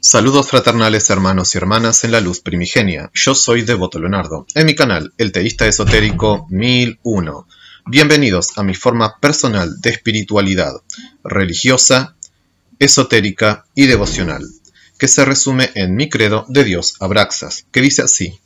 Saludos fraternales hermanos y hermanas en la luz primigenia. Yo soy Devoto Leonardo, en mi canal El Teísta Esotérico 1001. Bienvenidos a mi forma personal de espiritualidad, religiosa, esotérica y devocional, que se resume en mi credo de Dios Abraxas, que dice así.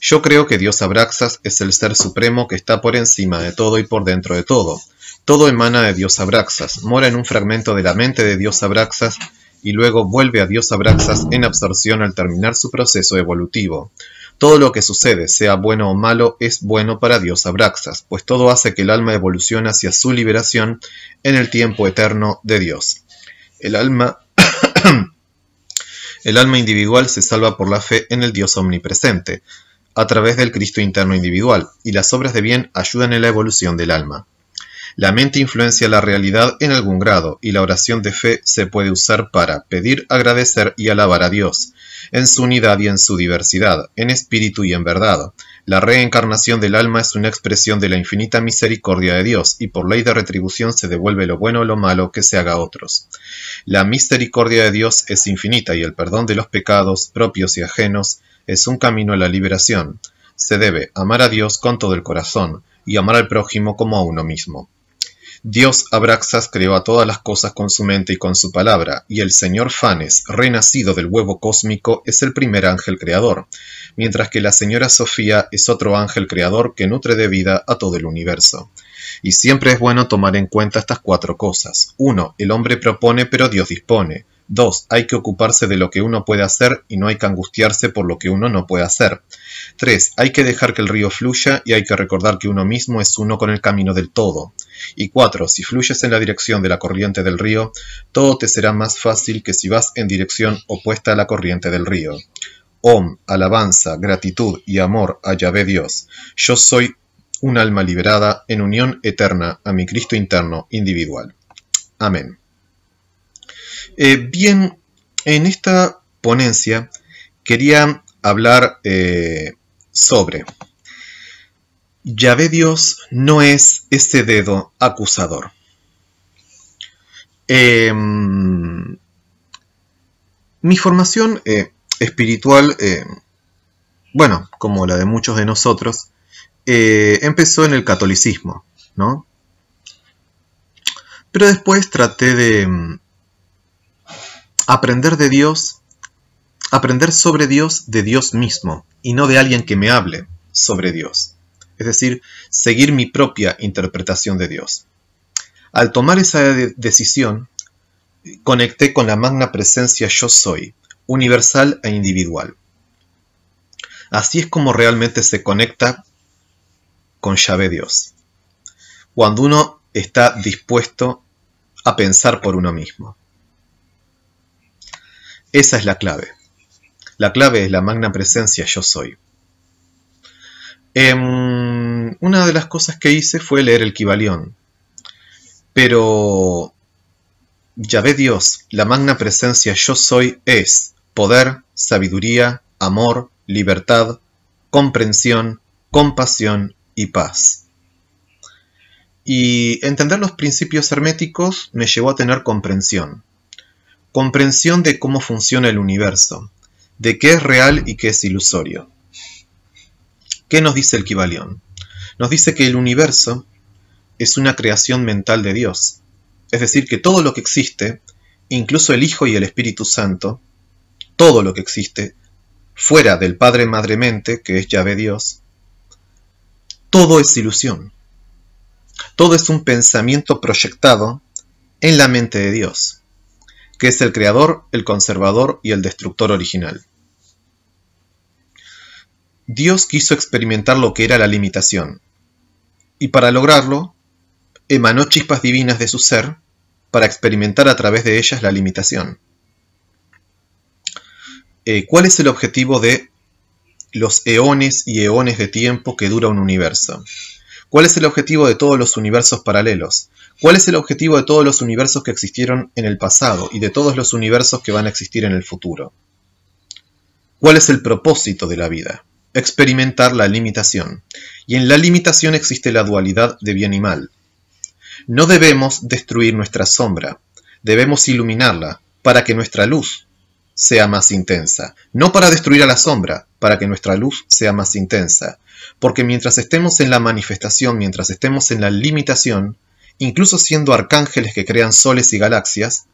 Yo creo que Dios Abraxas es el Ser Supremo que está por encima de todo y por dentro de todo. Todo emana de Dios Abraxas, mora en un fragmento de la mente de Dios Abraxas y luego vuelve a Dios Abraxas en absorción al terminar su proceso evolutivo. Todo lo que sucede, sea bueno o malo, es bueno para Dios Abraxas, pues todo hace que el alma evolucione hacia su liberación en el tiempo eterno de Dios. El alma, el alma individual se salva por la fe en el Dios omnipresente, a través del Cristo interno individual, y las obras de bien ayudan en la evolución del alma. La mente influencia la realidad en algún grado, y la oración de fe se puede usar para pedir, agradecer y alabar a Dios, en su unidad y en su diversidad, en espíritu y en verdad. La reencarnación del alma es una expresión de la infinita misericordia de Dios, y por ley de retribución se devuelve lo bueno o lo malo que se haga a otros. La misericordia de Dios es infinita y el perdón de los pecados propios y ajenos es un camino a la liberación. Se debe amar a Dios con todo el corazón y amar al prójimo como a uno mismo. Dios Abraxas creó a todas las cosas con su mente y con su palabra, y el señor Fanes, renacido del huevo cósmico, es el primer ángel creador, mientras que la señora Sofía es otro ángel creador que nutre de vida a todo el universo. Y siempre es bueno tomar en cuenta estas cuatro cosas. 1. El hombre propone pero Dios dispone. 2. Hay que ocuparse de lo que uno puede hacer y no hay que angustiarse por lo que uno no puede hacer. 3. Hay que dejar que el río fluya y hay que recordar que uno mismo es uno con el camino del todo. Y 4. Si fluyes en la dirección de la corriente del río, todo te será más fácil que si vas en dirección opuesta a la corriente del río. Om, alabanza, gratitud y amor a Yahvé Dios. Yo soy un alma liberada en unión eterna a mi Cristo interno individual. Amén. Eh, bien, en esta ponencia quería hablar sobre... Eh, sobre Yahvé Dios no es ese dedo acusador. Em, mi formación eh, espiritual, bueno, como la de muchos de nosotros, empezó en el catolicismo, ¿no? Pero después traté de aprender de Dios, aprender sobre Dios de Dios mismo y no de alguien que me hable sobre Dios. Es decir, seguir mi propia interpretación de Dios. Al tomar esa decisión, conecté con la magna presencia yo soy, universal e individual. Así es como realmente se conecta con llave Dios. Cuando uno está dispuesto a pensar por uno mismo. Esa es la clave. La clave es la magna presencia yo soy. Em, una de las cosas que hice fue leer el Kibalión. Pero ya ve Dios, la magna presencia yo soy es poder, sabiduría, amor, libertad, comprensión, compasión y paz. Y entender los principios herméticos me llevó a tener comprensión comprensión de cómo funciona el universo, de qué es real y qué es ilusorio. ¿Qué nos dice el Kibalión? Nos dice que el universo es una creación mental de Dios, es decir, que todo lo que existe, incluso el Hijo y el Espíritu Santo, todo lo que existe, fuera del Padre Madre Mente, que es llave Dios, todo es ilusión. Todo es un pensamiento proyectado en la mente de Dios que es el creador, el conservador y el destructor original. Dios quiso experimentar lo que era la limitación, y para lograrlo, emanó chispas divinas de su ser para experimentar a través de ellas la limitación. Eh, ¿Cuál es el objetivo de los eones y eones de tiempo que dura un universo? ¿Cuál es el objetivo de todos los universos paralelos? ¿Cuál es el objetivo de todos los universos que existieron en el pasado y de todos los universos que van a existir en el futuro? ¿Cuál es el propósito de la vida? Experimentar la limitación. Y en la limitación existe la dualidad de bien y mal. No debemos destruir nuestra sombra, debemos iluminarla para que nuestra luz sea más intensa. No para destruir a la sombra, para que nuestra luz sea más intensa. Porque mientras estemos en la manifestación, mientras estemos en la limitación, incluso siendo arcángeles que crean soles y galaxias,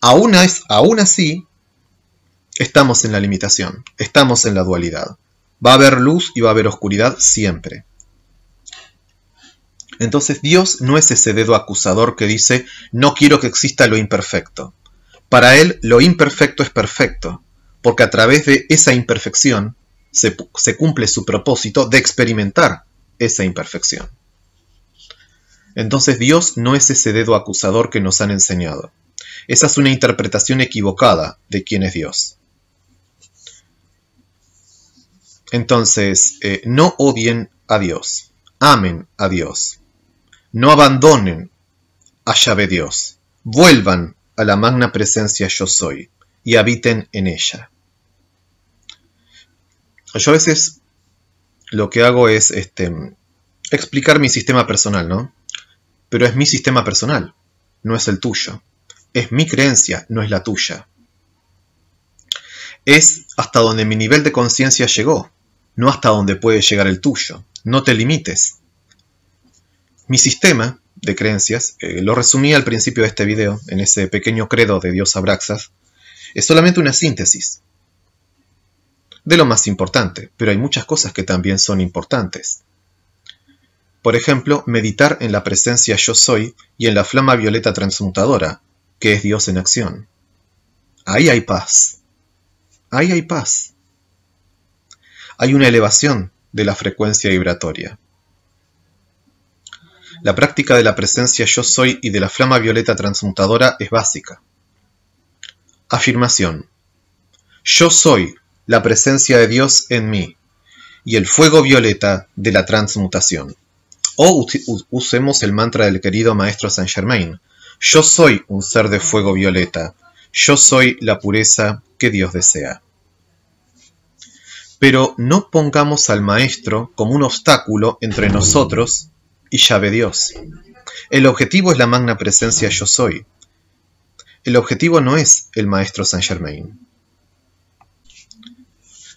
aún, aún así estamos en la limitación, estamos en la dualidad. Va a haber luz y va a haber oscuridad siempre. Entonces Dios no es ese dedo acusador que dice, no quiero que exista lo imperfecto. Para él lo imperfecto es perfecto, porque a través de esa imperfección se, cumple su propósito de experimentar esa imperfección. Entonces Dios no es ese dedo acusador que nos han enseñado. Esa es una interpretación equivocada de quién es Dios. Entonces, eh, no odien a Dios, amen a Dios, no abandonen a llave Dios, vuelvan a la magna presencia yo soy y habiten en ella. Yo a veces lo que hago es este, explicar mi sistema personal, ¿no? Pero es mi sistema personal, no es el tuyo. Es mi creencia, no es la tuya. Es hasta donde mi nivel de conciencia llegó, no hasta donde puede llegar el tuyo. No te limites. Mi sistema de creencias, eh, lo resumí al principio de este video, en ese pequeño credo de Dios Abraxas, es solamente una síntesis de lo más importante, pero hay muchas cosas que también son importantes. Por ejemplo, meditar en la presencia yo soy y en la flama violeta transmutadora, que es Dios en acción. Ahí hay paz. Ahí hay paz. Hay una elevación de la frecuencia vibratoria. La práctica de la presencia yo soy y de la flama violeta transmutadora es básica. Afirmación. Yo soy la presencia de Dios en mí y el fuego violeta de la transmutación. O usemos el mantra del querido maestro Saint Germain. Yo soy un ser de fuego violeta. Yo soy la pureza que Dios desea. Pero no pongamos al maestro como un obstáculo entre nosotros y llave Dios. El objetivo es la magna presencia yo soy. El objetivo no es el maestro Saint Germain.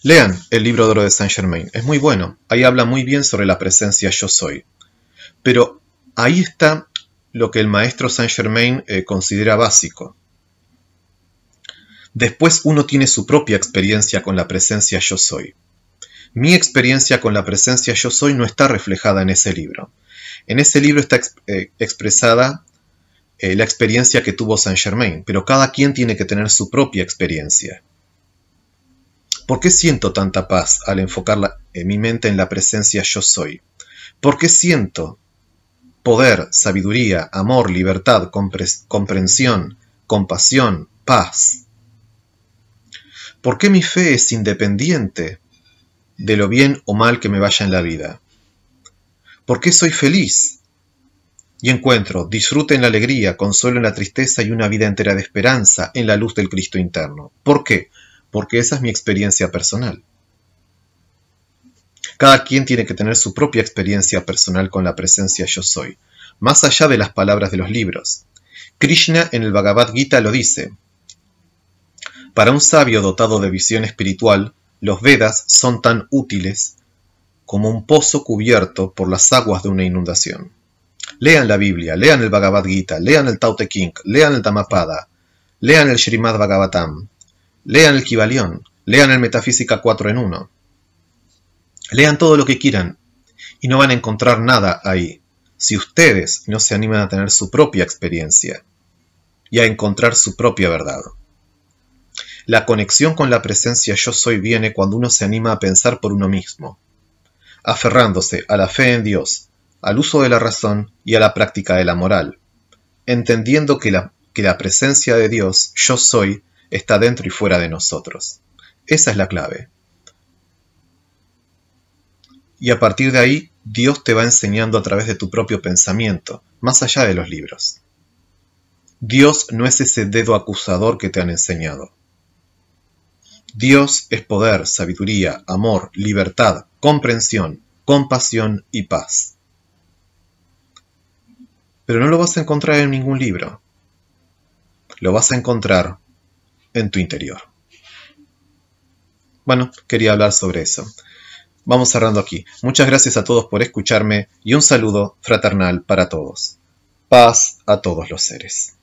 Lean el libro de de Saint Germain, es muy bueno, ahí habla muy bien sobre la presencia yo soy. Pero ahí está lo que el maestro Saint Germain eh, considera básico. Después uno tiene su propia experiencia con la presencia yo soy. Mi experiencia con la presencia yo soy no está reflejada en ese libro. En ese libro está eh, expresada eh, la experiencia que tuvo Saint Germain, pero cada quien tiene que tener su propia experiencia. ¿Por qué siento tanta paz al enfocar en eh, mi mente en la presencia yo soy? ¿Por qué siento poder, sabiduría, amor, libertad, comprensión, compasión, paz? ¿Por qué mi fe es independiente de lo bien o mal que me vaya en la vida? ¿Por qué soy feliz? Y encuentro disfrute en la alegría, consuelo en la tristeza y una vida entera de esperanza en la luz del Cristo interno. ¿Por qué? Porque esa es mi experiencia personal. Cada quien tiene que tener su propia experiencia personal con la presencia yo soy, más allá de las palabras de los libros. Krishna en el Bhagavad Gita lo dice. Para un sabio dotado de visión espiritual, los Vedas son tan útiles como un pozo cubierto por las aguas de una inundación. Lean la Biblia, lean el Bhagavad Gita, lean el Tao Te lean el Tamapada, lean el Srimad Bhagavatam, lean el Kibalión, lean el Metafísica 4 en 1. Lean todo lo que quieran y no van a encontrar nada ahí si ustedes no se animan a tener su propia experiencia y a encontrar su propia verdad. La conexión con la presencia yo soy viene cuando uno se anima a pensar por uno mismo, aferrándose a la fe en Dios, al uso de la razón y a la práctica de la moral, entendiendo que la, que la presencia de Dios, yo soy, está dentro y fuera de nosotros. Esa es la clave. Y a partir de ahí, Dios te va enseñando a través de tu propio pensamiento, más allá de los libros. Dios no es ese dedo acusador que te han enseñado. Dios es poder, sabiduría, amor, libertad, comprensión, compasión y paz. Pero no lo vas a encontrar en ningún libro. Lo vas a encontrar en tu interior. Bueno, quería hablar sobre eso. Vamos cerrando aquí. Muchas gracias a todos por escucharme y un saludo fraternal para todos. Paz a todos los seres.